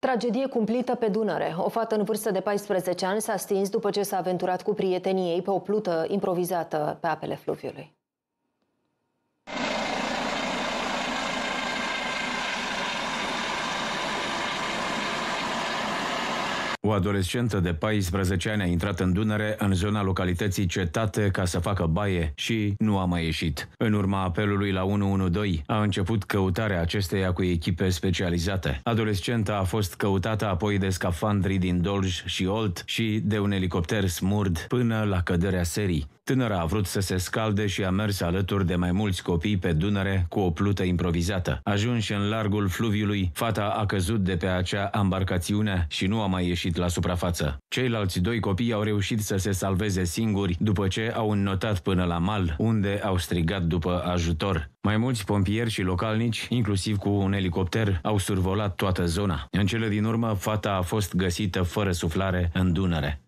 Tragedie cumplită pe Dunăre. O fată în vârstă de 14 ani s-a stins după ce s-a aventurat cu prietenii ei pe o plută improvizată pe apele fluviului. O adolescentă de 14 ani a intrat în Dunăre, în zona localității Cetate, ca să facă baie și nu a mai ieșit. În urma apelului la 112, a început căutarea acesteia cu echipe specializate. Adolescenta a fost căutată apoi de scafandrii din Dolj și Olt și de un elicopter smurd până la căderea serii. Tânăra a vrut să se scalde și a mers alături de mai mulți copii pe Dunăre cu o plută improvizată. Ajunși în largul fluviului, fata a căzut de pe acea embarcațiune și nu a mai ieșit ieșit la suprafață. Ceilalți doi copii au reușit să se salveze singuri după ce au înnotat până la mal, unde au strigat după ajutor. Mai mulți pompieri și localnici, inclusiv cu un elicopter, au survolat toată zona. În cele din urmă, fata a fost găsită fără suflare în Dunăre.